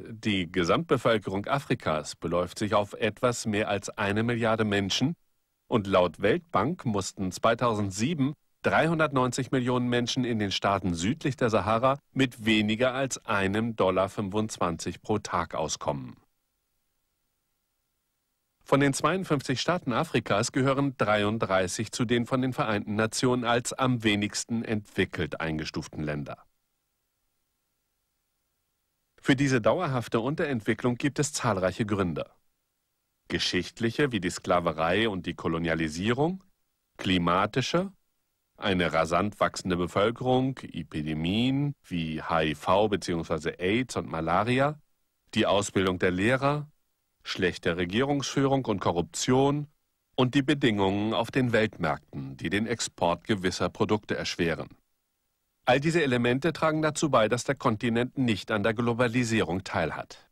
Die Gesamtbevölkerung Afrikas beläuft sich auf etwas mehr als eine Milliarde Menschen und laut Weltbank mussten 2007 390 Millionen Menschen in den Staaten südlich der Sahara mit weniger als einem Dollar 25 pro Tag auskommen. Von den 52 Staaten Afrikas gehören 33 zu den von den Vereinten Nationen als am wenigsten entwickelt eingestuften Länder. Für diese dauerhafte Unterentwicklung gibt es zahlreiche Gründe. Geschichtliche wie die Sklaverei und die Kolonialisierung, klimatische, eine rasant wachsende Bevölkerung, Epidemien wie HIV bzw. AIDS und Malaria, die Ausbildung der Lehrer, schlechte Regierungsführung und Korruption und die Bedingungen auf den Weltmärkten, die den Export gewisser Produkte erschweren. All diese Elemente tragen dazu bei, dass der Kontinent nicht an der Globalisierung teilhat.